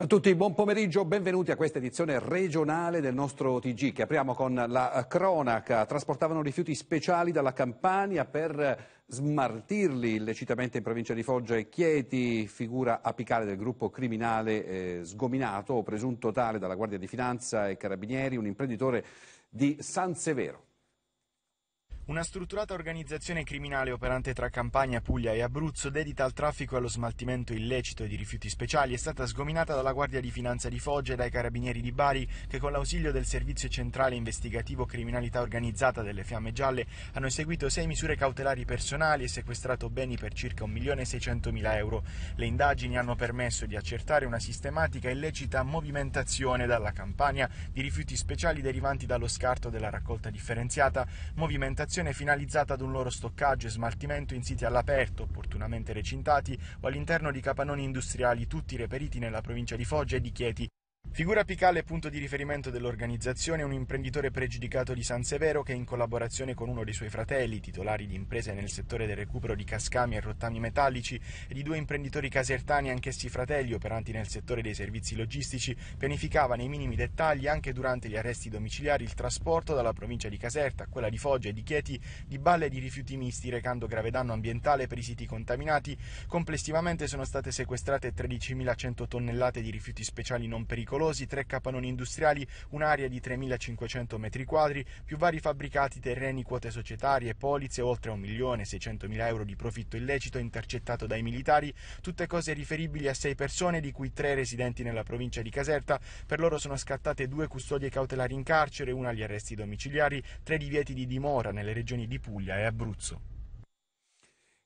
A tutti buon pomeriggio, benvenuti a questa edizione regionale del nostro TG che apriamo con la cronaca. Trasportavano rifiuti speciali dalla Campania per smartirli illecitamente in provincia di Foggia e Chieti, figura apicale del gruppo criminale eh, sgominato presunto tale dalla Guardia di Finanza e Carabinieri, un imprenditore di San Severo. Una strutturata organizzazione criminale operante tra Campania, Puglia e Abruzzo dedita al traffico e allo smaltimento illecito di rifiuti speciali è stata sgominata dalla Guardia di Finanza di Foggia e dai Carabinieri di Bari che con l'ausilio del Servizio Centrale Investigativo Criminalità Organizzata delle Fiamme Gialle hanno eseguito sei misure cautelari personali e sequestrato beni per circa 1.600.000 euro. Le indagini hanno permesso di accertare una sistematica illecita movimentazione dalla Campania di rifiuti speciali derivanti dallo scarto della raccolta differenziata, movimentazione coltivazione finalizzata ad un loro stoccaggio e smaltimento in siti all'aperto, opportunamente recintati, o all'interno di capannoni industriali, tutti reperiti nella provincia di Foggia e di Chieti, Figura apicale e punto di riferimento dell'organizzazione è un imprenditore pregiudicato di San Severo che in collaborazione con uno dei suoi fratelli, titolari di imprese nel settore del recupero di cascami e rottami metallici, e di due imprenditori casertani anch'essi fratelli operanti nel settore dei servizi logistici, pianificava nei minimi dettagli anche durante gli arresti domiciliari il trasporto dalla provincia di Caserta a quella di Foggia e di Chieti di balle di rifiuti misti recando grave danno ambientale per i siti contaminati. Complessivamente sono state sequestrate 13.100 tonnellate di rifiuti speciali non pericolosi pericolosi, tre capannoni industriali, un'area di 3.500 metri quadri, più vari fabbricati, terreni, quote societarie, polizze, oltre a 1.600.000 euro di profitto illecito intercettato dai militari, tutte cose riferibili a sei persone, di cui tre residenti nella provincia di Caserta. Per loro sono scattate due custodie cautelari in carcere, una agli arresti domiciliari, tre divieti di dimora nelle regioni di Puglia e Abruzzo.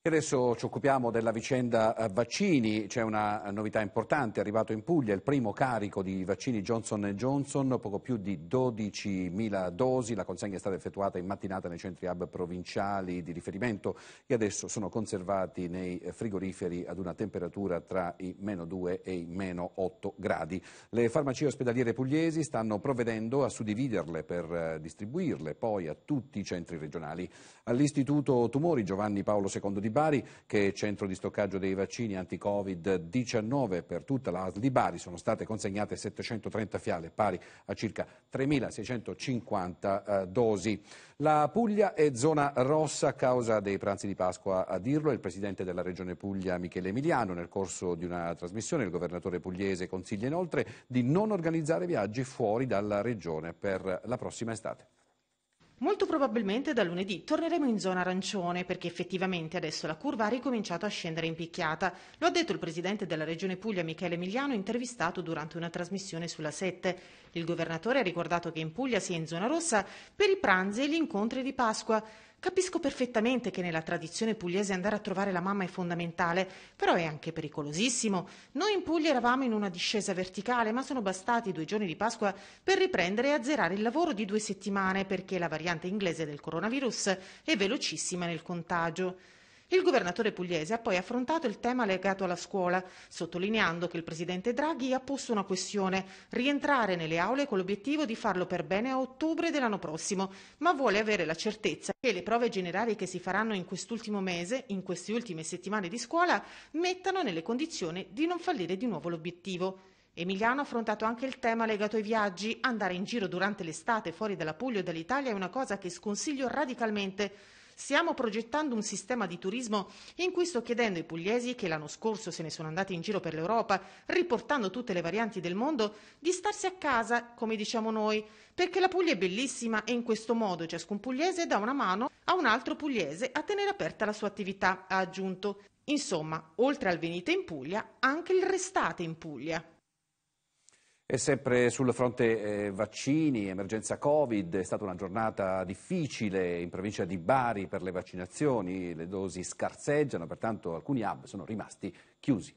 E adesso ci occupiamo della vicenda eh, vaccini, c'è una novità importante, è arrivato in Puglia il primo carico di vaccini Johnson Johnson, poco più di 12.000 dosi, la consegna è stata effettuata in mattinata nei centri hub provinciali di riferimento e adesso sono conservati nei frigoriferi ad una temperatura tra i meno 2 e i meno 8 gradi. Le farmacie ospedaliere pugliesi stanno provvedendo a suddividerle per eh, distribuirle poi a tutti i centri regionali. All'Istituto Tumori Giovanni Paolo II di Bari, che è centro di stoccaggio dei vaccini anti-Covid-19 per tutta la ASL di Bari, sono state consegnate 730 fiale, pari a circa 3.650 eh, dosi. La Puglia è zona rossa a causa dei pranzi di Pasqua, a dirlo il Presidente della Regione Puglia Michele Emiliano. Nel corso di una trasmissione il Governatore pugliese consiglia inoltre di non organizzare viaggi fuori dalla Regione per la prossima estate. Molto probabilmente da lunedì torneremo in zona arancione perché effettivamente adesso la curva ha ricominciato a scendere in picchiata. Lo ha detto il presidente della Regione Puglia Michele Emiliano intervistato durante una trasmissione sulla 7. Il governatore ha ricordato che in Puglia si è in zona rossa per i pranzi e gli incontri di Pasqua. Capisco perfettamente che nella tradizione pugliese andare a trovare la mamma è fondamentale, però è anche pericolosissimo. Noi in Puglia eravamo in una discesa verticale, ma sono bastati due giorni di Pasqua per riprendere e azzerare il lavoro di due settimane perché la variante inglese del coronavirus è velocissima nel contagio. Il governatore pugliese ha poi affrontato il tema legato alla scuola, sottolineando che il presidente Draghi ha posto una questione, rientrare nelle aule con l'obiettivo di farlo per bene a ottobre dell'anno prossimo, ma vuole avere la certezza che le prove generali che si faranno in quest'ultimo mese, in queste ultime settimane di scuola, mettano nelle condizioni di non fallire di nuovo l'obiettivo. Emiliano ha affrontato anche il tema legato ai viaggi. Andare in giro durante l'estate fuori dalla Puglia o dall'Italia è una cosa che sconsiglio radicalmente Stiamo progettando un sistema di turismo in cui sto chiedendo ai pugliesi che l'anno scorso se ne sono andati in giro per l'Europa, riportando tutte le varianti del mondo, di starsi a casa, come diciamo noi, perché la Puglia è bellissima e in questo modo ciascun pugliese dà una mano a un altro pugliese a tenere aperta la sua attività, ha aggiunto. Insomma, oltre al venite in Puglia, anche il restate in Puglia. E sempre sul fronte eh, vaccini, emergenza Covid, è stata una giornata difficile in provincia di Bari per le vaccinazioni, le dosi scarseggiano, pertanto alcuni hub sono rimasti chiusi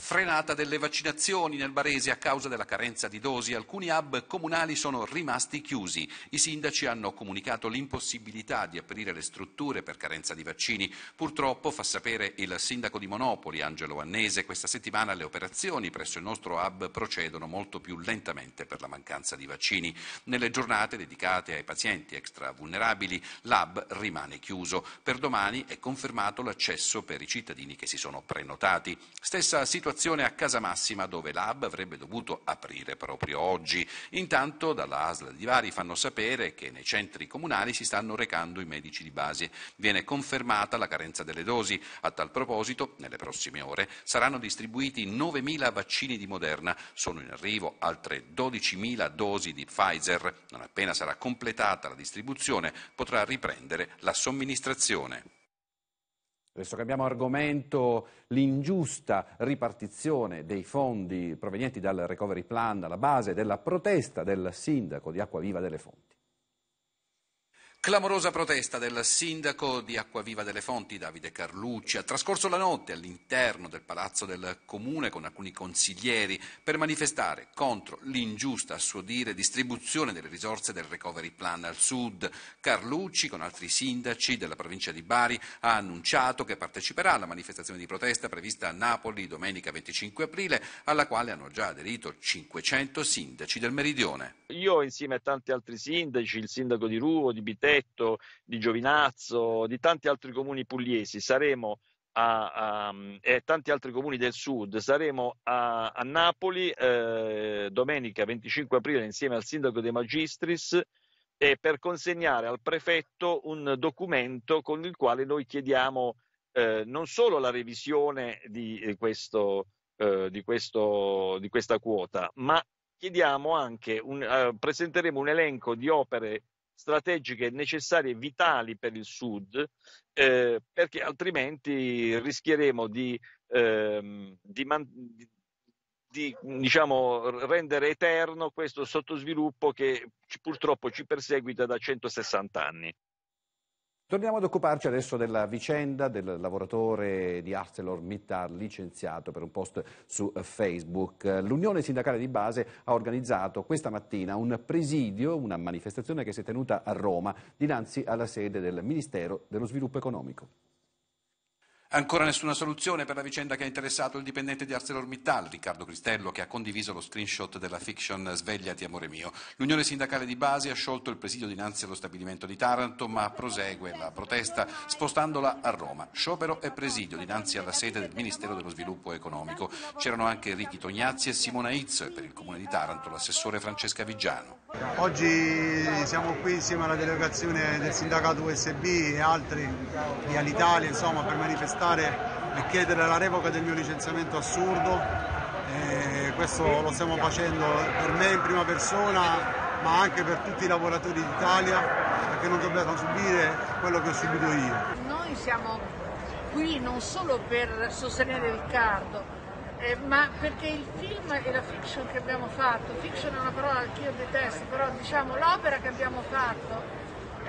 frenata delle vaccinazioni nel Barese a causa della carenza di dosi. Alcuni hub comunali sono rimasti chiusi. I sindaci hanno comunicato l'impossibilità di aprire le strutture per carenza di vaccini. Purtroppo, fa sapere il sindaco di Monopoli, Angelo Annese, questa settimana le operazioni presso il nostro hub procedono molto più lentamente per la mancanza di vaccini. Nelle giornate dedicate ai pazienti extra vulnerabili, l'hub rimane chiuso. Per domani è confermato l'accesso per i cittadini che si sono prenotati. Stessa situazione situazione a Casa Massima dove l'hub avrebbe dovuto aprire proprio oggi. Intanto dalla ASL di Vari fanno sapere che nei centri comunali si stanno recando i medici di base. Viene confermata la carenza delle dosi. A tal proposito, nelle prossime ore saranno distribuiti 9.000 vaccini di Moderna. Sono in arrivo altre 12.000 dosi di Pfizer. Non appena sarà completata la distribuzione potrà riprendere la somministrazione. Adesso cambiamo argomento, l'ingiusta ripartizione dei fondi provenienti dal recovery plan alla base della protesta del sindaco di Acquaviva delle Fonti. Clamorosa protesta del sindaco di Acquaviva delle Fonti, Davide Carlucci, ha trascorso la notte all'interno del palazzo del comune con alcuni consiglieri per manifestare contro l'ingiusta, a suo dire, distribuzione delle risorse del recovery plan al sud. Carlucci, con altri sindaci della provincia di Bari, ha annunciato che parteciperà alla manifestazione di protesta prevista a Napoli domenica 25 aprile, alla quale hanno già aderito 500 sindaci del meridione. Io insieme a tanti altri sindaci, il sindaco di Ruvo, di Bitello, Orsetto, di Giovinazzo, di tanti altri comuni pugliesi, saremo a, a, e eh, tanti altri comuni del sud. Saremo a, a Napoli eh, domenica 25 aprile insieme al sindaco De Magistris e per consegnare al prefetto un documento con il quale noi chiediamo eh, non solo la revisione di, eh, questo, eh, di, questo, di questa quota, ma chiediamo anche un, presenteremo un elenco di opere strategiche necessarie e vitali per il Sud, eh, perché altrimenti rischieremo di, ehm, di, man- di, di diciamo, rendere eterno questo sottosviluppo che purtroppo ci perseguita da 160 anni. Torniamo ad occuparci adesso della vicenda del lavoratore di ArcelorMittal licenziato per un post su Facebook. L'Unione Sindacale di Base ha organizzato questa mattina un presidio, una manifestazione che si è tenuta a Roma dinanzi alla sede del Ministero dello Sviluppo Economico. Ancora nessuna soluzione per la vicenda che ha interessato il dipendente di ArcelorMittal, Riccardo Cristello, che ha condiviso lo screenshot della fiction Svegliati amore mio. L'Unione sindacale di Basi ha sciolto il presidio dinanzi allo stabilimento di Taranto, ma prosegue la protesta spostandola a Roma. Sciopero e presidio dinanzi alla sede del Ministero dello Sviluppo Economico. C'erano anche Ricchi Tognazzi e Simona Izzo e per il Comune di Taranto l'assessore Francesca Vigiano. Oggi siamo qui insieme alla delegazione del sindacato USB e altri di Alitalia, insomma, per manifestare protestare e chiedere la revoca del mio licenziamento assurdo. E eh, questo lo stiamo facendo per me in prima persona, ma anche per tutti i lavoratori d'Italia, perché non dobbiamo subire quello che ho subito io. Noi siamo qui non solo per sostenere Riccardo, eh, ma perché il film e la fiction che abbiamo fatto, fiction è una parola che io detesto, però diciamo l'opera che abbiamo fatto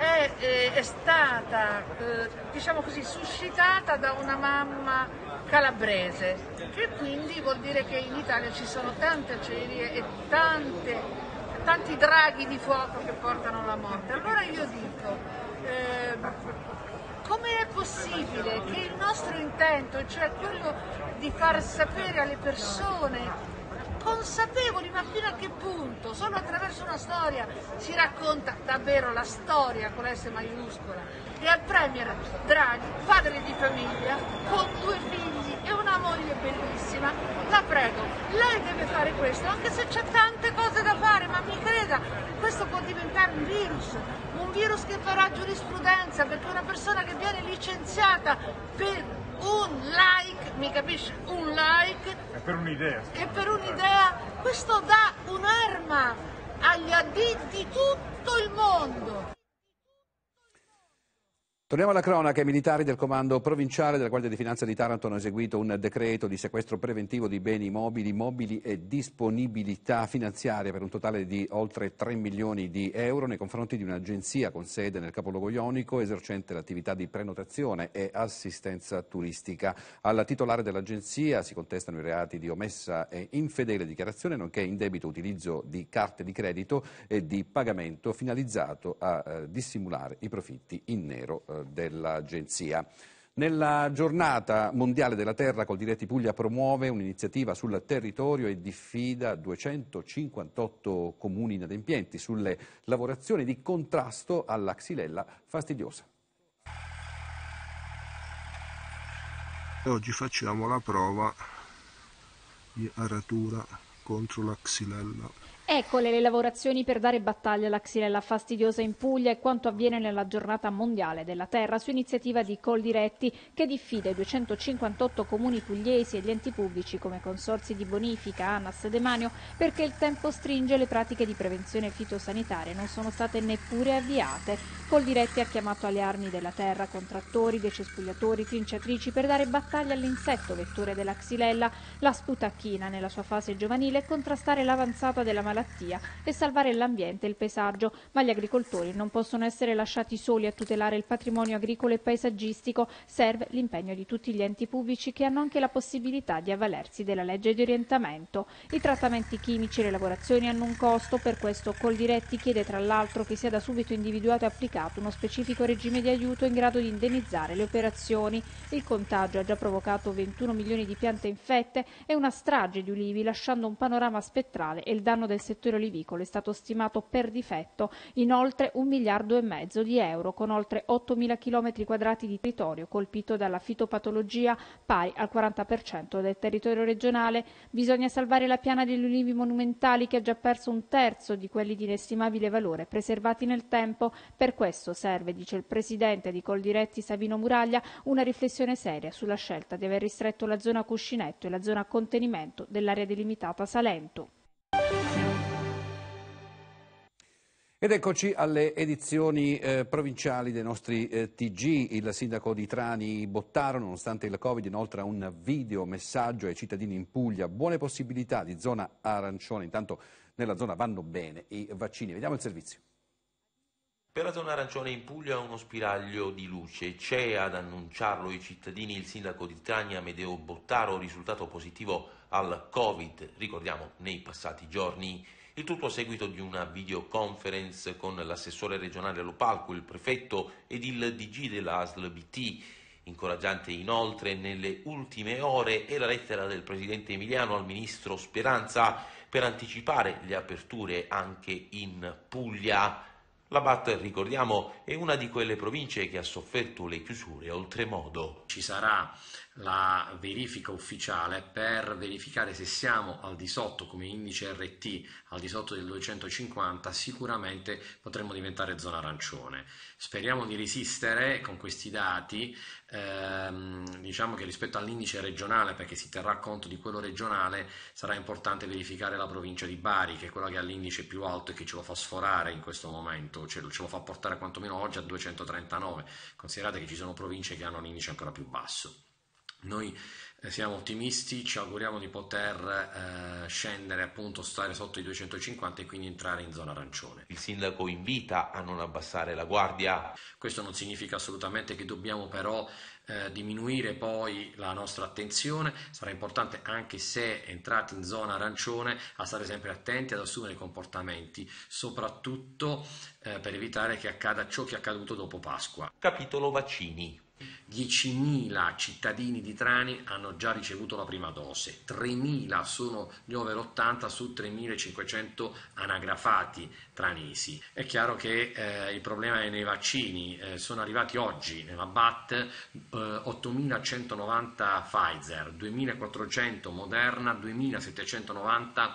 è, è, eh, è stata eh, diciamo così, suscitata da una mamma calabrese, che quindi vuol dire che in Italia ci sono tante acerie e tante, tanti draghi di fuoco che portano alla morte. Allora io dico, eh, come è possibile che il nostro intento, cioè quello di far sapere alle persone consapevoli, ma fino a che punto? Solo attraverso una storia si racconta davvero la storia con la S maiuscola. E al Premier Draghi, padre di famiglia, con due figli e una moglie bellissima, la prego, lei deve fare questo, anche se c'è tante cose da fare, ma mi creda, questo può diventare un virus, un virus che farà giurisprudenza perché una persona che viene licenziata per un like, mi capisci? Un like. E per un'idea. E per un'idea. Questo dà un'arma agli addetti di tutto il mondo. Torniamo alla cronaca. I militari del comando provinciale della Guardia di Finanza di Taranto hanno eseguito un decreto di sequestro preventivo di beni mobili, mobili e disponibilità finanziaria per un totale di oltre 3 milioni di euro nei confronti di un'agenzia con sede nel capoluogo ionico esercente l'attività di prenotazione e assistenza turistica. Alla titolare dell'agenzia si contestano i reati di omessa e infedele dichiarazione nonché indebito utilizzo di carte di credito e di pagamento finalizzato a eh, dissimulare i profitti in nero eh, dell'Agenzia. Nella giornata mondiale della terra Coldiretti Puglia promuove un'iniziativa sul territorio e diffida 258 comuni inadempienti sulle lavorazioni di contrasto alla xylella fastidiosa. Oggi facciamo la prova di aratura contro la xylella Eccole le lavorazioni per dare battaglia alla xylella fastidiosa in Puglia e quanto avviene nella giornata mondiale della terra su iniziativa di Coldiretti che diffida i 258 comuni pugliesi e gli enti pubblici come consorsi di bonifica, ANAS e Demanio perché il tempo stringe e le pratiche di prevenzione fitosanitaria non sono state neppure avviate. Coldiretti ha chiamato alle armi della terra contrattori, decespugliatori, trinciatrici per dare battaglia all'insetto vettore della xylella, la sputacchina nella sua fase giovanile e contrastare l'avanzata della malattia malattia e salvare l'ambiente e il paesaggio, ma gli agricoltori non possono essere lasciati soli a tutelare il patrimonio agricolo e paesaggistico, serve l'impegno di tutti gli enti pubblici che hanno anche la possibilità di avvalersi della legge di orientamento. I trattamenti chimici e le lavorazioni hanno un costo, per questo Coldiretti chiede tra l'altro che sia da subito individuato e applicato uno specifico regime di aiuto in grado di indennizzare le operazioni. Il contagio ha già provocato 21 milioni di piante infette e una strage di ulivi, lasciando un panorama spettrale e il danno del del settore olivicolo è stato stimato per difetto in oltre un miliardo e mezzo di euro, con oltre 8.000 chilometri quadrati di territorio colpito dalla fitopatologia pari al 40% del territorio regionale. Bisogna salvare la piana degli olivi monumentali che ha già perso un terzo di quelli di inestimabile valore preservati nel tempo. Per questo serve, dice il presidente di Coldiretti Savino Muraglia, una riflessione seria sulla scelta di aver ristretto la zona cuscinetto e la zona contenimento dell'area delimitata Salento. Ed eccoci alle edizioni eh, provinciali dei nostri eh, TG. Il sindaco di Trani Bottaro, nonostante il Covid, inoltra un video messaggio ai cittadini in Puglia. Buone possibilità di zona arancione. Intanto nella zona vanno bene i vaccini. Vediamo il servizio. Per la zona arancione in Puglia uno spiraglio di luce. C'è ad annunciarlo i cittadini il sindaco di Trani Amedeo Bottaro, risultato positivo al Covid, ricordiamo, nei passati giorni. Il tutto a seguito di una videoconference con l'assessore regionale Lopalco, il prefetto ed il DG dell'ASL BT. Incoraggiante inoltre nelle ultime ore è la lettera del presidente Emiliano al ministro Speranza per anticipare le aperture anche in Puglia. La BAT, ricordiamo, è una di quelle province che ha sofferto le chiusure oltremodo. Ci sarà la verifica ufficiale per verificare se siamo al di sotto come indice RT al di sotto del 250 sicuramente potremmo diventare zona arancione speriamo di resistere con questi dati ehm, diciamo che rispetto all'indice regionale perché si terrà conto di quello regionale sarà importante verificare la provincia di Bari che è quella che ha l'indice più alto e che ce lo fa sforare in questo momento cioè ce lo fa portare quantomeno oggi a 239 considerate che ci sono province che hanno un indice ancora più basso noi eh, siamo ottimisti, ci auguriamo di poter eh, scendere, appunto, stare sotto i 250 e quindi entrare in zona arancione. Il sindaco invita a non abbassare la guardia. Questo non significa assolutamente che dobbiamo però eh, diminuire poi la nostra attenzione, sarà importante anche se entrati in zona arancione a stare sempre attenti ad assumere comportamenti, soprattutto eh, per evitare che accada ciò che è accaduto dopo Pasqua. Capitolo vaccini. 10.000 cittadini di Trani hanno già ricevuto la prima dose, 3.000 sono gli over 80 su 3.500 anagrafati tranesi. È chiaro che eh, il problema è nei vaccini, eh, sono arrivati oggi nella BAT eh, 8.190 Pfizer, 2.400 Moderna, 2.790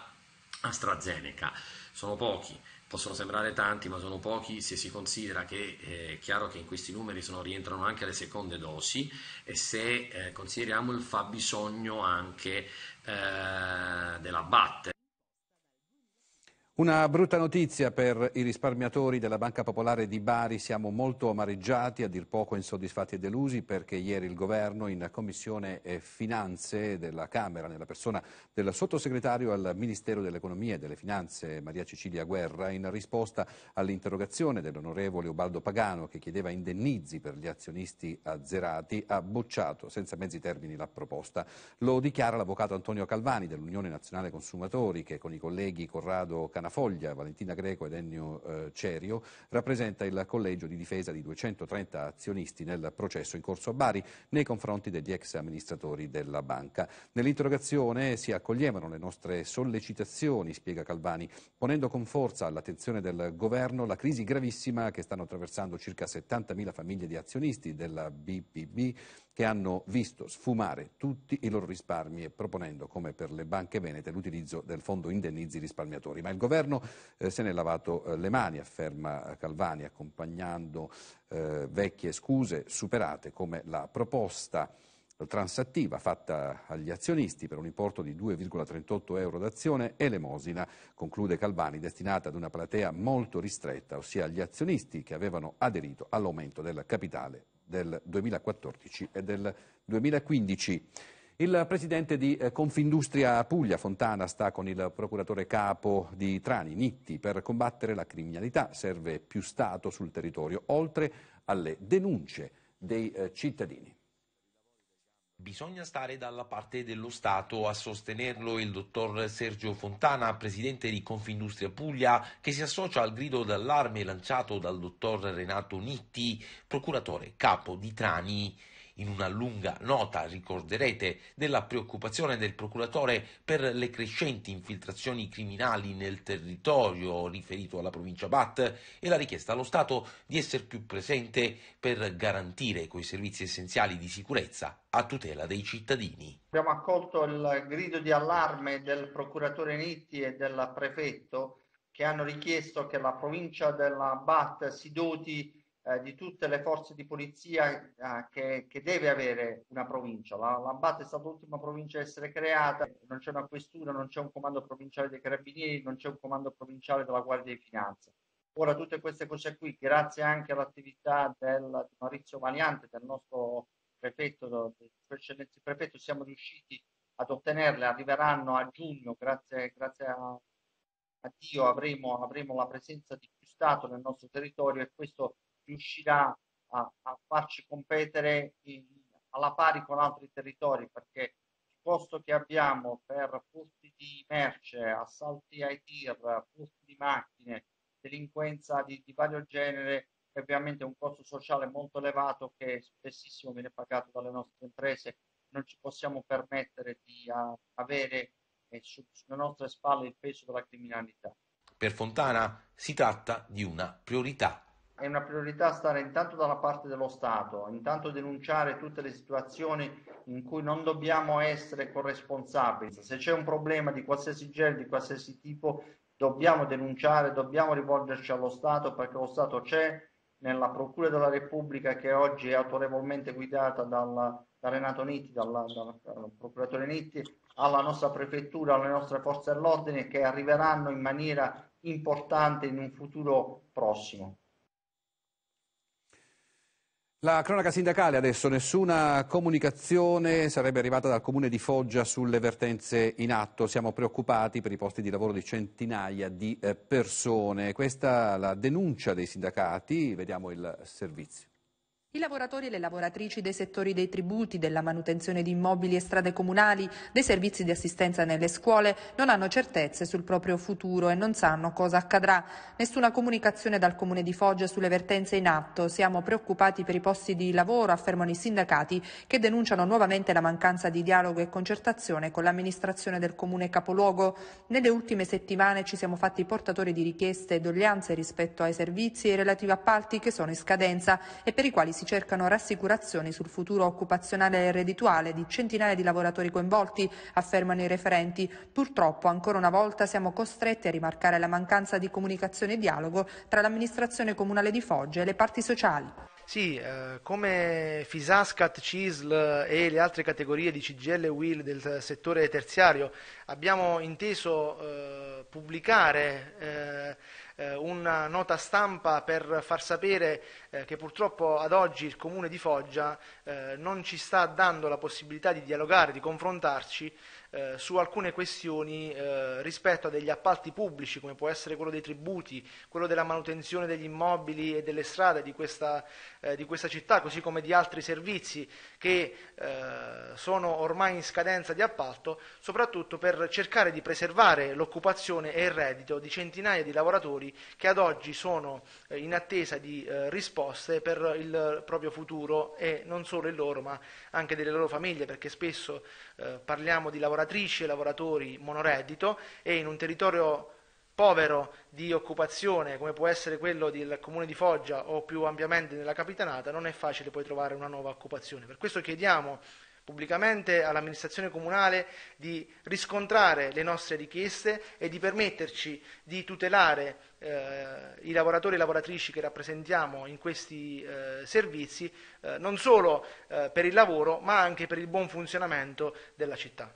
AstraZeneca, sono pochi Possono sembrare tanti, ma sono pochi se si considera che eh, è chiaro che in questi numeri sono, rientrano anche le seconde dosi e se eh, consideriamo il fabbisogno anche eh, della BAT. Una brutta notizia per i risparmiatori della Banca Popolare di Bari. Siamo molto amareggiati, a dir poco insoddisfatti e delusi, perché ieri il governo in Commissione Finanze della Camera, nella persona del sottosegretario al Ministero dell'Economia e delle Finanze, Maria Cecilia Guerra, in risposta all'interrogazione dell'onorevole Ubaldo Pagano, che chiedeva indennizi per gli azionisti azzerati, ha bocciato senza mezzi termini la proposta. Lo dichiara l'avvocato Antonio Calvani dell'Unione Nazionale Consumatori, che con i colleghi Corrado Canavani Giovanna Foglia, Valentina Greco ed Ennio eh, Cerio, rappresenta il collegio di difesa di 230 azionisti nel processo in corso a Bari nei confronti degli ex amministratori della banca. Nell'interrogazione si accoglievano le nostre sollecitazioni, spiega Calvani, ponendo con forza all'attenzione del governo la crisi gravissima che stanno attraversando circa 70.000 famiglie di azionisti della BPB che hanno visto sfumare tutti i loro risparmi e proponendo, come per le banche venete, l'utilizzo del fondo indennizzi risparmiatori. Ma il governo eh, se n'è lavato eh, le mani, afferma Calvani, accompagnando eh, vecchie scuse superate come la proposta transattiva fatta agli azionisti per un importo di 2,38 euro d'azione e l'emosina, conclude Calvani, destinata ad una platea molto ristretta, ossia agli azionisti che avevano aderito all'aumento del capitale del 2014 e del 2015. Il presidente di eh, Confindustria Puglia, Fontana, sta con il procuratore capo di Trani, Nitti, per combattere la criminalità. Serve più Stato sul territorio, oltre alle denunce dei eh, cittadini. Bisogna stare dalla parte dello Stato a sostenerlo il dottor Sergio Fontana, presidente di Confindustria Puglia, che si associa al grido d'allarme lanciato dal dottor Renato Nitti, procuratore capo di Trani in una lunga nota, ricorderete, della preoccupazione del procuratore per le crescenti infiltrazioni criminali nel territorio riferito alla provincia Bat e la richiesta allo Stato di essere più presente per garantire quei servizi essenziali di sicurezza a tutela dei cittadini. Abbiamo accolto il grido di allarme del procuratore Nitti e del prefetto che hanno richiesto che la provincia della Bat si doti eh, di tutte le forze di polizia eh, che, che, deve avere una provincia. La Lambata è stata l'ultima provincia a essere creata, non c'è una questura, non c'è un comando provinciale dei carabinieri, non c'è un comando provinciale della Guardia di Finanza. Ora tutte queste cose qui, grazie anche all'attività del, di Maurizio Valiante, del nostro prefetto, del prefetto, siamo riusciti ad ottenerle, arriveranno a giugno, grazie, grazie a, a Dio avremo, avremo la presenza di più Stato nel nostro territorio e questo riuscirà a, a farci competere in, alla pari con altri territori perché il costo che abbiamo per furti di merce, assalti ai tir, furti di macchine, delinquenza di, di vario genere è ovviamente un costo sociale molto elevato che spessissimo viene pagato dalle nostre imprese. Non ci possiamo permettere di a, avere eh, su, sulle nostre spalle il peso della criminalità. Per Fontana si tratta di una priorità è una priorità stare intanto dalla parte dello Stato, intanto denunciare tutte le situazioni in cui non dobbiamo essere corresponsabili. Se c'è un problema di qualsiasi genere, di qualsiasi tipo, dobbiamo denunciare, dobbiamo rivolgerci allo Stato perché lo Stato c'è nella Procura della Repubblica che oggi è autorevolmente guidata dal, da Renato Nitti, dalla, dal, dal procuratore Nitti, alla nostra prefettura, alle nostre forze dell'ordine che arriveranno in maniera importante in un futuro prossimo. La cronaca sindacale adesso, nessuna comunicazione sarebbe arrivata dal comune di Foggia sulle vertenze in atto, siamo preoccupati per i posti di lavoro di centinaia di eh, persone, questa è la denuncia dei sindacati, vediamo il servizio. I lavoratori e le lavoratrici dei settori dei tributi, della manutenzione di immobili e strade comunali, dei servizi di assistenza nelle scuole non hanno certezze sul proprio futuro e non sanno cosa accadrà. Nessuna comunicazione dal Comune di Foggia sulle vertenze in atto. Siamo preoccupati per i posti di lavoro, affermano i sindacati che denunciano nuovamente la mancanza di dialogo e concertazione con l'amministrazione del Comune capoluogo. Nelle ultime settimane ci siamo fatti portatori di richieste e doglianze rispetto ai servizi e relativi appalti che sono in scadenza e per i quali si cercano rassicurazioni sul futuro occupazionale e reddituale di centinaia di lavoratori coinvolti, affermano i referenti. Purtroppo ancora una volta siamo costretti a rimarcare la mancanza di comunicazione e dialogo tra l'amministrazione comunale di Foggia e le parti sociali. Sì, eh, come Fisascat, CISL e le altre categorie di CGL e WIL del settore terziario abbiamo inteso eh, pubblicare eh, eh, una nota stampa per far sapere eh, che purtroppo ad oggi il comune di Foggia eh, non ci sta dando la possibilità di dialogare, di confrontarci eh, su alcune questioni eh, rispetto a degli appalti pubblici, come può essere quello dei tributi, quello della manutenzione degli immobili e delle strade di questa, eh, di questa città, così come di altri servizi che eh, sono ormai in scadenza di appalto, soprattutto per cercare di preservare l'occupazione e il reddito di centinaia di lavoratori che ad oggi sono eh, in attesa di risposte per il proprio futuro e non solo il loro, ma anche delle loro famiglie, perché spesso parliamo di lavoratori lavoratrici e lavoratori monoreddito e in un territorio povero di occupazione come può essere quello del comune di Foggia o più ampiamente della capitanata, non è facile poi trovare una nuova occupazione. Per questo chiediamo pubblicamente all'amministrazione comunale di riscontrare le nostre richieste e di permetterci di tutelare eh, i lavoratori e lavoratrici che rappresentiamo in questi eh, servizi, eh, non solo eh, per il lavoro ma anche per il buon funzionamento della città.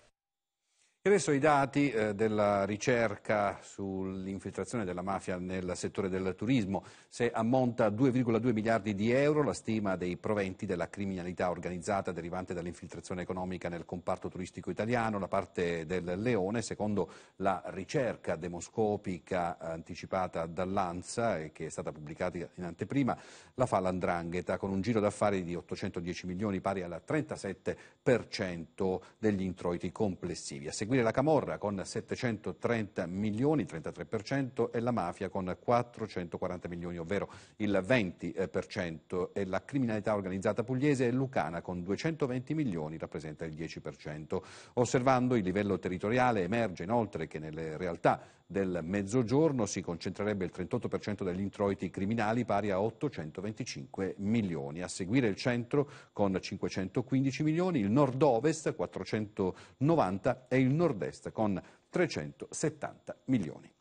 Adesso i dati eh, della ricerca sull'infiltrazione della mafia nel settore del turismo, se ammonta a 2,2 miliardi di euro la stima dei proventi della criminalità organizzata derivante dall'infiltrazione economica nel comparto turistico italiano, la parte del leone, secondo la ricerca demoscopica anticipata dall'ANSA e che è stata pubblicata in anteprima, la fa l'Andrangheta con un giro d'affari di 810 milioni pari al 37% degli introiti complessivi. A seguire Infine la Camorra con 730 milioni, 33%, e la mafia con 440 milioni, ovvero il 20%, eh, e la criminalità organizzata pugliese e lucana con 220 milioni, rappresenta il 10%. Osservando il livello territoriale emerge inoltre che nelle realtà del mezzogiorno si concentrerebbe il 38% degli introiti criminali pari a 825 milioni, a seguire il centro con 515 milioni, il nord-ovest 490 e il nord-est con 370 milioni.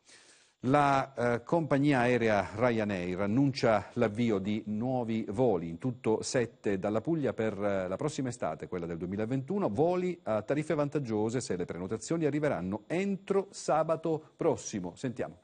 La eh, compagnia aerea Ryanair annuncia l'avvio di nuovi voli, in tutto sette dalla Puglia per eh, la prossima estate, quella del 2021, voli a tariffe vantaggiose se le prenotazioni arriveranno entro sabato prossimo. Sentiamo.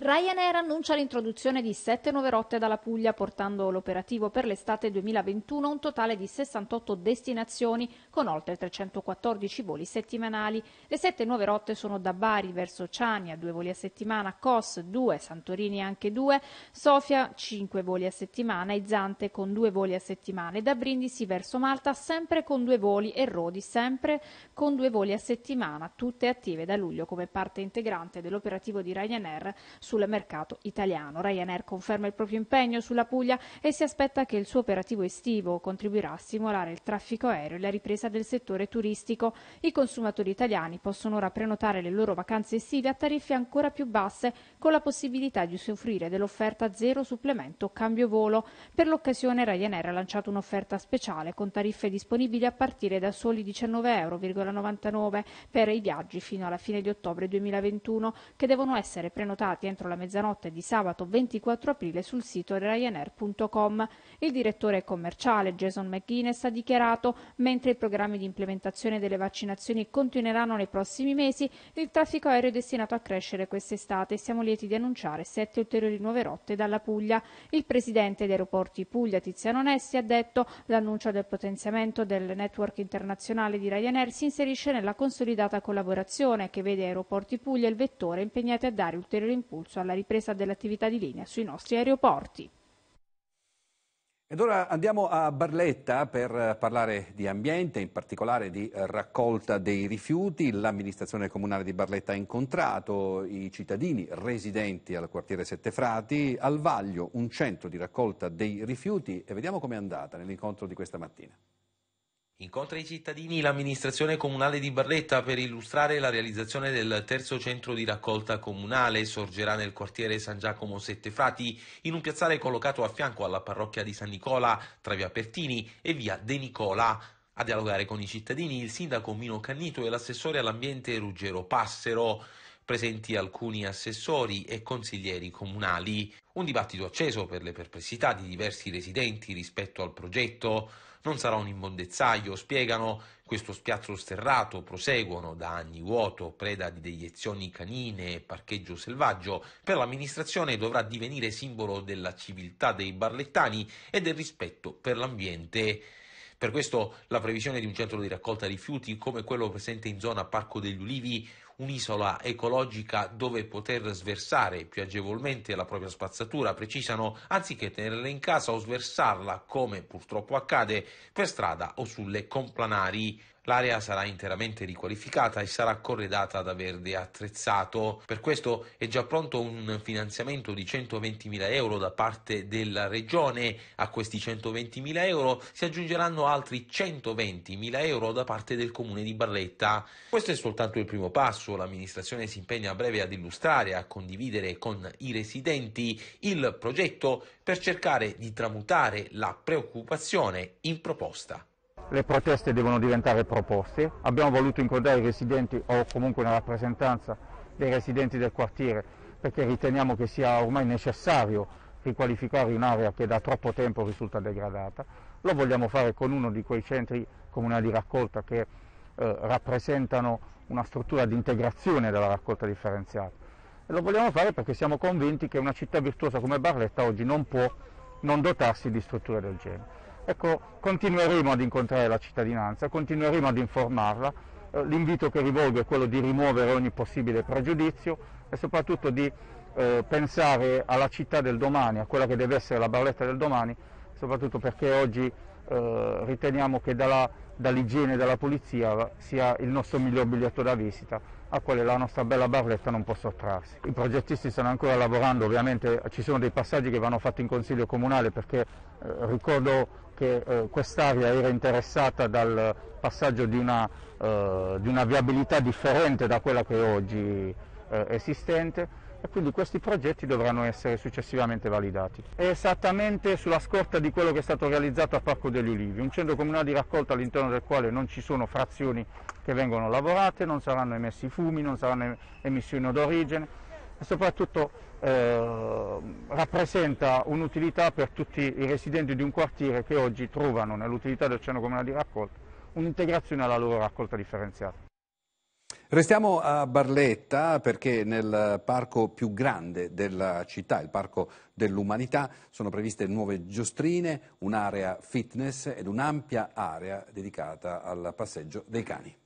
Ryanair annuncia l'introduzione di 7 nuove rotte dalla Puglia, portando l'operativo per l'estate 2021 a un totale di 68 destinazioni con oltre 314 voli settimanali. Le 7 nuove rotte sono da Bari verso Ciania, 2 voli a settimana, Kos 2, Santorini anche 2, Sofia 5 voli a settimana e Zante con 2 voli a settimana e da Brindisi verso Malta sempre con 2 voli e Rodi sempre con 2 voli a settimana, tutte attive da luglio come parte integrante dell'operativo di Ryanair sul mercato italiano. Ryanair conferma il proprio impegno sulla Puglia e si aspetta che il suo operativo estivo contribuirà a stimolare il traffico aereo e la ripresa del settore turistico. I consumatori italiani possono ora prenotare le loro vacanze estive a tariffe ancora più basse con la possibilità di usufruire dell'offerta zero supplemento cambio volo. Per l'occasione Ryanair ha lanciato un'offerta speciale con tariffe disponibili a partire da soli 19,99 euro per i viaggi fino alla fine di ottobre 2021 che devono essere prenotati entro entro la mezzanotte di sabato 24 aprile sul sito ryanair.com. Il direttore commerciale Jason McGuinness ha dichiarato mentre i programmi di implementazione delle vaccinazioni continueranno nei prossimi mesi, il traffico aereo è destinato a crescere quest'estate e siamo lieti di annunciare sette ulteriori nuove rotte dalla Puglia. Il presidente di Aeroporti Puglia Tiziano Nessi ha detto l'annuncio del potenziamento del network internazionale di Ryanair si inserisce nella consolidata collaborazione che vede Aeroporti Puglia e il vettore impegnati a dare ulteriori impulsi impulso alla ripresa dell'attività di linea sui nostri aeroporti. Ed ora andiamo a Barletta per parlare di ambiente, in particolare di raccolta dei rifiuti. L'amministrazione comunale di Barletta ha incontrato i cittadini residenti al quartiere Sette Frati, al Vaglio, un centro di raccolta dei rifiuti e vediamo com'è andata nell'incontro di questa mattina. Incontra i cittadini l'amministrazione comunale di Barletta per illustrare la realizzazione del terzo centro di raccolta comunale. Sorgerà nel quartiere San Giacomo Sette Frati, in un piazzale collocato a fianco alla parrocchia di San Nicola, tra via Pertini e via De Nicola. A dialogare con i cittadini il sindaco Mino Cannito e l'assessore all'ambiente Ruggero Passero presenti alcuni assessori e consiglieri comunali. Un dibattito acceso per le perplessità di diversi residenti rispetto al progetto non sarà un immondezzaio, spiegano questo spiazzo sterrato, proseguono da anni vuoto, preda di deiezioni canine e parcheggio selvaggio, per l'amministrazione dovrà divenire simbolo della civiltà dei barlettani e del rispetto per l'ambiente. Per questo la previsione di un centro di raccolta rifiuti come quello presente in zona Parco degli Ulivi un'isola ecologica dove poter sversare più agevolmente la propria spazzatura, precisano anziché tenerla in casa o sversarla, come purtroppo accade, per strada o sulle complanari. L'area sarà interamente riqualificata e sarà corredata da verde attrezzato. Per questo è già pronto un finanziamento di 120.000 euro da parte della Regione. A questi 120.000 euro si aggiungeranno altri 120.000 euro da parte del Comune di Barletta. Questo è soltanto il primo passo. L'amministrazione si impegna a breve ad illustrare, a condividere con i residenti il progetto per cercare di tramutare la preoccupazione in proposta le proteste devono diventare proposte, abbiamo voluto incontrare i residenti o comunque una rappresentanza dei residenti del quartiere perché riteniamo che sia ormai necessario riqualificare un'area che da troppo tempo risulta degradata, lo vogliamo fare con uno di quei centri comunali di raccolta che eh, rappresentano una struttura di integrazione della raccolta differenziata e lo vogliamo fare perché siamo convinti che una città virtuosa come Barletta oggi non può non dotarsi di strutture del genere. Ecco, continueremo ad incontrare la cittadinanza, continueremo ad informarla, eh, l'invito che rivolgo è quello di rimuovere ogni possibile pregiudizio e soprattutto di eh, pensare alla città del domani, a quella che deve essere la barletta del domani, soprattutto perché oggi eh, riteniamo che dalla, dall'igiene e dalla pulizia sia il nostro miglior biglietto da visita a quale la nostra bella barletta non può sottrarsi. I progettisti stanno ancora lavorando, ovviamente ci sono dei passaggi che vanno fatti in Consiglio Comunale perché eh, ricordo che eh, quest'area era interessata dal passaggio di una, eh, di una, viabilità differente da quella che è oggi eh, esistente e quindi questi progetti dovranno essere successivamente validati. È esattamente sulla scorta di quello che è stato realizzato a Parco degli Ulivi, un centro comunale di raccolta all'interno del quale non ci sono frazioni che vengono lavorate, non saranno emessi fumi, non saranno emissioni d'origine e soprattutto eh, rappresenta un'utilità per tutti i residenti di un quartiere che oggi trovano nell'utilità del centro comunale di raccolta un'integrazione alla loro raccolta differenziata. Restiamo a Barletta perché nel parco più grande della città, il Parco dell'Umanità, sono previste nuove giostrine, un'area fitness ed un'ampia area dedicata al passeggio dei cani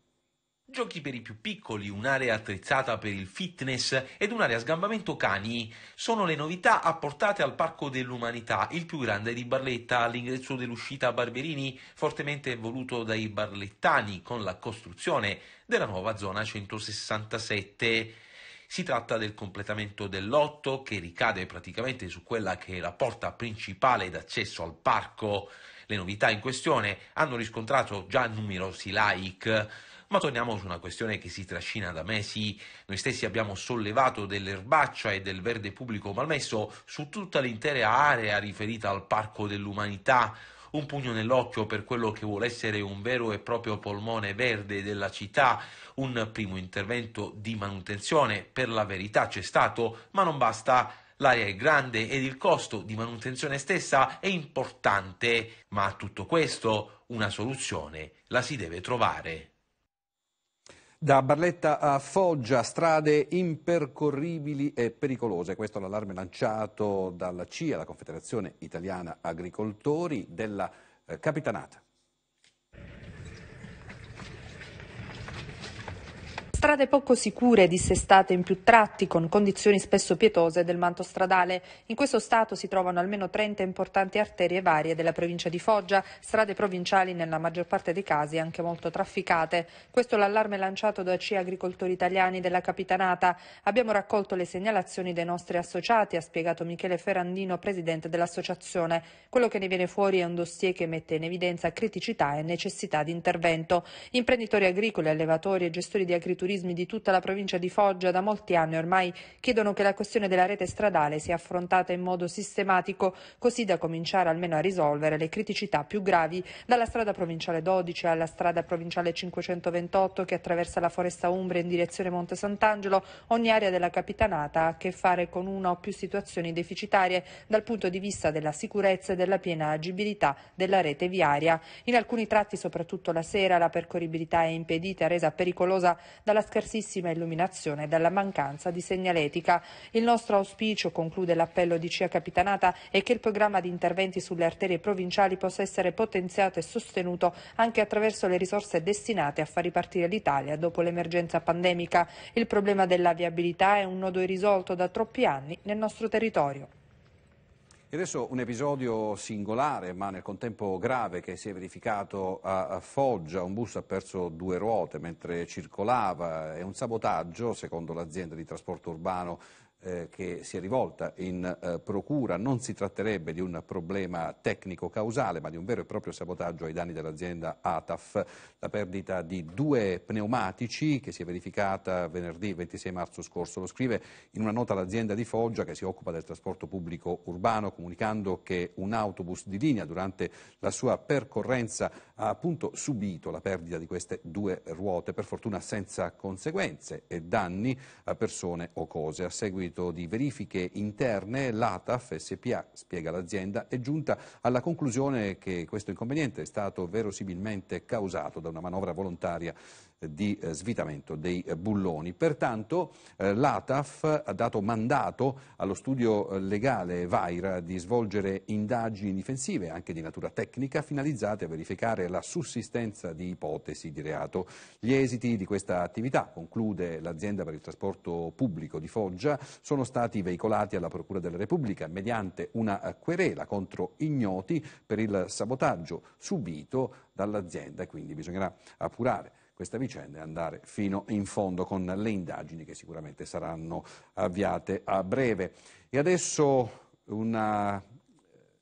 giochi per i più piccoli, un'area attrezzata per il fitness ed un'area sgambamento cani. Sono le novità apportate al Parco dell'Umanità, il più grande di Barletta, all'ingresso dell'uscita Barberini, fortemente voluto dai barlettani con la costruzione della nuova zona 167. Si tratta del completamento del lotto che ricade praticamente su quella che è la porta principale d'accesso al parco. Le novità in questione hanno riscontrato già numerosi like. Ma torniamo su una questione che si trascina da mesi. Noi stessi abbiamo sollevato dell'erbaccia e del verde pubblico malmesso su tutta l'intera area riferita al Parco dell'Umanità. Un pugno nell'occhio per quello che vuole essere un vero e proprio polmone verde della città. Un primo intervento di manutenzione, per la verità c'è stato, ma non basta. L'area è grande ed il costo di manutenzione stessa è importante, ma a tutto questo una soluzione la si deve trovare. Da Barletta a Foggia, strade impercorribili e pericolose. Questo è l'allarme lanciato dalla CIA, la Confederazione Italiana Agricoltori, della eh, Capitanata. Strade poco sicure e dissestate in più tratti con condizioni spesso pietose del manto stradale. In questo stato si trovano almeno 30 importanti arterie varie della provincia di Foggia, strade provinciali nella maggior parte dei casi anche molto trafficate. Questo l'allarme lanciato da CIA Agricoltori Italiani della Capitanata. Abbiamo raccolto le segnalazioni dei nostri associati, ha spiegato Michele Ferrandino, presidente dell'associazione. Quello che ne viene fuori è un dossier che mette in evidenza criticità e necessità di intervento. Imprenditori agricoli, allevatori e gestori di agriturismo agriturismi di tutta la provincia di Foggia da molti anni ormai chiedono che la questione della rete stradale sia affrontata in modo sistematico, così da cominciare almeno a risolvere le criticità più gravi dalla strada provinciale 12 alla strada provinciale 528 che attraversa la foresta Umbria in direzione Monte Sant'Angelo, ogni area della capitanata ha a che fare con una o più situazioni deficitarie dal punto di vista della sicurezza e della piena agibilità della rete viaria. In alcuni tratti, soprattutto la sera, la percorribilità è impedita, resa pericolosa dalla dalla scarsissima illuminazione e dalla mancanza di segnaletica. Il nostro auspicio, conclude l'appello di CIA Capitanata, è che il programma di interventi sulle arterie provinciali possa essere potenziato e sostenuto anche attraverso le risorse destinate a far ripartire l'Italia dopo l'emergenza pandemica. Il problema della viabilità è un nodo irrisolto da troppi anni nel nostro territorio. E adesso un episodio singolare ma nel contempo grave che si è verificato a Foggia. Un bus ha perso due ruote mentre circolava. È un sabotaggio, secondo l'azienda di trasporto urbano eh, che si è rivolta in eh, procura non si tratterebbe di un problema tecnico causale, ma di un vero e proprio sabotaggio ai danni dell'azienda ATAF. La perdita di due pneumatici che si è verificata venerdì 26 marzo scorso, lo scrive in una nota l'azienda di Foggia che si occupa del trasporto pubblico urbano, comunicando che un autobus di linea durante la sua percorrenza ha appunto subito la perdita di queste due ruote, per fortuna senza conseguenze e danni a persone o cose. A seguito seguito di verifiche interne, l'ATAF SPA, spiega l'azienda, è giunta alla conclusione che questo inconveniente è stato verosimilmente causato da una manovra volontaria di eh, svitamento dei eh, bulloni. Pertanto eh, l'ATAF ha dato mandato allo studio legale Vaira di svolgere indagini difensive, anche di natura tecnica, finalizzate a verificare la sussistenza di ipotesi di reato. Gli esiti di questa attività, conclude l'azienda per il trasporto pubblico di Foggia, sono stati veicolati alla Procura della Repubblica mediante una querela contro ignoti per il sabotaggio subito dall'azienda, e quindi bisognerà appurare questa vicenda e andare fino in fondo con le indagini che sicuramente saranno avviate a breve. E adesso una eh,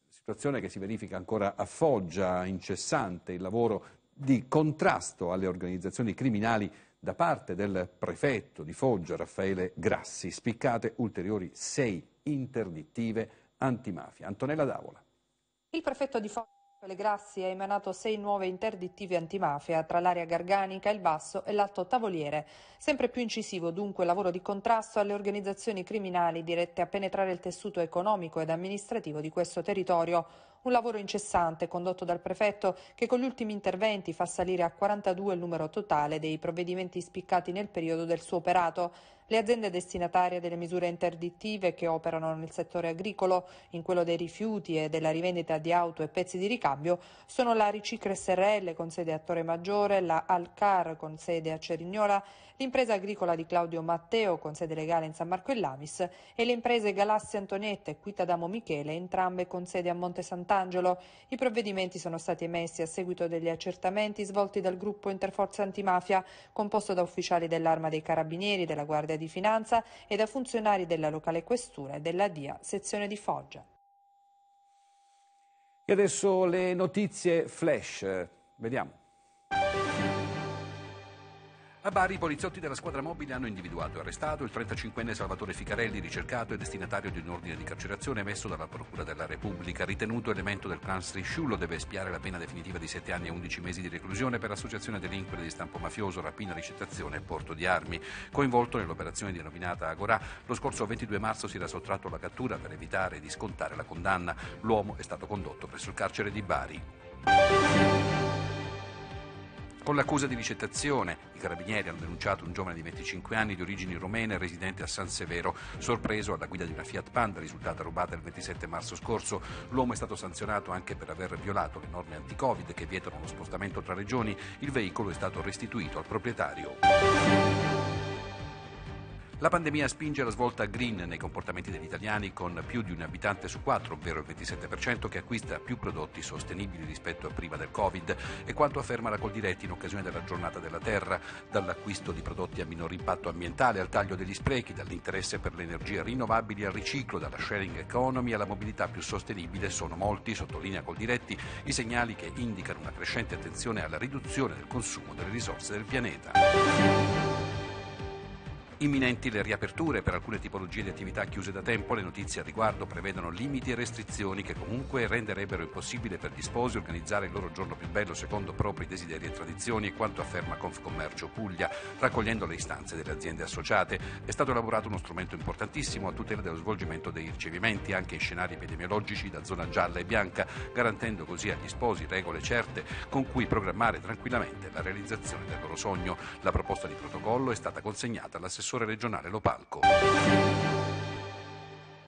situazione che si verifica ancora a Foggia, incessante il lavoro di contrasto alle organizzazioni criminali da parte del prefetto di Foggia, Raffaele Grassi, spiccate ulteriori sei interdittive antimafia. Antonella Davola. Il prefetto di Foggia Grassi ha emanato sei nuove interdittive antimafia tra l'area garganica, il basso e l'alto tavoliere. Sempre più incisivo dunque il lavoro di contrasto alle organizzazioni criminali dirette a penetrare il tessuto economico ed amministrativo di questo territorio. Un lavoro incessante condotto dal prefetto che con gli ultimi interventi fa salire a 42 il numero totale dei provvedimenti spiccati nel periodo del suo operato. Le aziende destinatarie delle misure interdittive che operano nel settore agricolo, in quello dei rifiuti e della rivendita di auto e pezzi di ricambio, sono la Ricicre SRL con sede a Torre Maggiore, la Alcar con sede a Cerignola l'impresa agricola di Claudio Matteo con sede legale in San Marco e Lamis e le imprese Galassi Antonietta e Quitadamo Michele, entrambe con sede a Monte Sant'Angelo. I provvedimenti sono stati emessi a seguito degli accertamenti svolti dal gruppo Interforza Antimafia, composto da ufficiali dell'Arma dei Carabinieri, della Guardia di Finanza e da funzionari della locale questura e della DIA, sezione di Foggia. E adesso le notizie flash. Vediamo. A Bari i poliziotti della squadra mobile hanno individuato e arrestato il 35enne Salvatore Ficarelli, ricercato e destinatario di un ordine di carcerazione emesso dalla Procura della Repubblica. Ritenuto elemento del clan Strisciullo, deve espiare la pena definitiva di 7 anni e 11 mesi di reclusione per associazione delinquere di stampo mafioso, rapina, ricettazione e porto di armi. Coinvolto nell'operazione denominata Agorà, lo scorso 22 marzo si era sottratto alla cattura per evitare di scontare la condanna. L'uomo è stato condotto presso il carcere di Bari. Con l'accusa di ricettazione, i carabinieri hanno denunciato un giovane di 25 anni di origini romene residente a San Severo, sorpreso alla guida di una Fiat Panda risultata rubata il 27 marzo scorso. L'uomo è stato sanzionato anche per aver violato le norme anti-Covid che vietano lo spostamento tra regioni. Il veicolo è stato restituito al proprietario. La pandemia spinge la svolta green nei comportamenti degli italiani con più di un abitante su quattro, ovvero il 27%, che acquista più prodotti sostenibili rispetto a prima del Covid e quanto afferma la Coldiretti in occasione della giornata della terra, dall'acquisto di prodotti a minor impatto ambientale al taglio degli sprechi, dall'interesse per le energie rinnovabili al riciclo, dalla sharing economy alla mobilità più sostenibile sono molti, sottolinea Coldiretti, i segnali che indicano una crescente attenzione alla riduzione del consumo delle risorse del pianeta. Imminenti le riaperture per alcune tipologie di attività chiuse da tempo, le notizie al riguardo prevedono limiti e restrizioni che comunque renderebbero impossibile per gli sposi organizzare il loro giorno più bello secondo propri desideri e tradizioni, e quanto afferma Confcommercio Puglia, raccogliendo le istanze delle aziende associate. È stato elaborato uno strumento importantissimo a tutela dello svolgimento dei ricevimenti anche in scenari epidemiologici da zona gialla e bianca, garantendo così agli sposi regole certe con cui programmare tranquillamente la realizzazione del loro sogno. La proposta di protocollo è stata consegnata all'assessore assessore regionale Lopalco.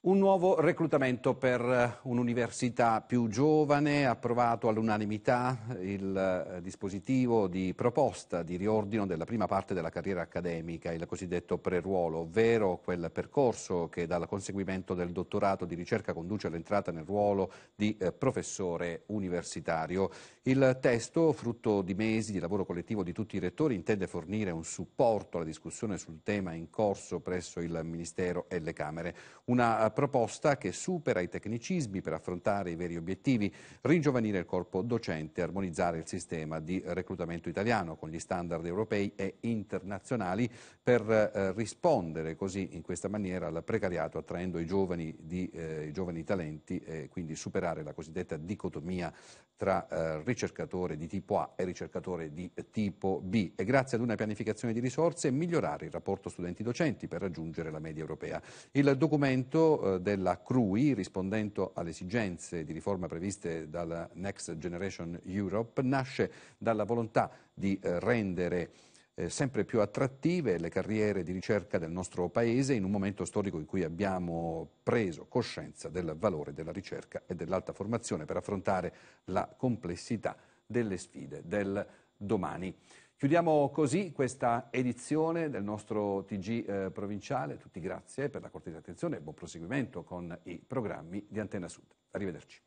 Un nuovo reclutamento per eh, un'università più giovane, approvato all'unanimità il eh, dispositivo di proposta di riordino della prima parte della carriera accademica, il cosiddetto preruolo, ovvero quel percorso che dal conseguimento del dottorato di ricerca conduce all'entrata nel ruolo di eh, professore universitario. Il testo, frutto di mesi di lavoro collettivo di tutti i rettori, intende fornire un supporto alla discussione sul tema in corso presso il Ministero e le Camere. Una proposta che supera i tecnicismi per affrontare i veri obiettivi, ringiovanire il corpo docente, armonizzare il sistema di reclutamento italiano con gli standard europei e internazionali per eh, rispondere così in questa maniera al precariato attraendo i giovani, di, eh, i giovani talenti e quindi superare la cosiddetta dicotomia tra eh, ricercatore di tipo A e ricercatore di eh, tipo B e grazie ad una pianificazione di risorse migliorare il rapporto studenti-docenti per raggiungere la media europea. Il documento eh, della CRUI, rispondendo alle esigenze di riforma previste dalla Next Generation Europe, nasce dalla volontà di eh, rendere eh, sempre più attrattive le carriere di ricerca del nostro Paese in un momento storico in cui abbiamo preso coscienza del valore della ricerca e dell'alta formazione per affrontare la complessità delle sfide del domani. Chiudiamo così questa edizione del nostro TG eh, provinciale. Tutti grazie per la cortese attenzione e buon proseguimento con i programmi di Antena Sud. Arrivederci.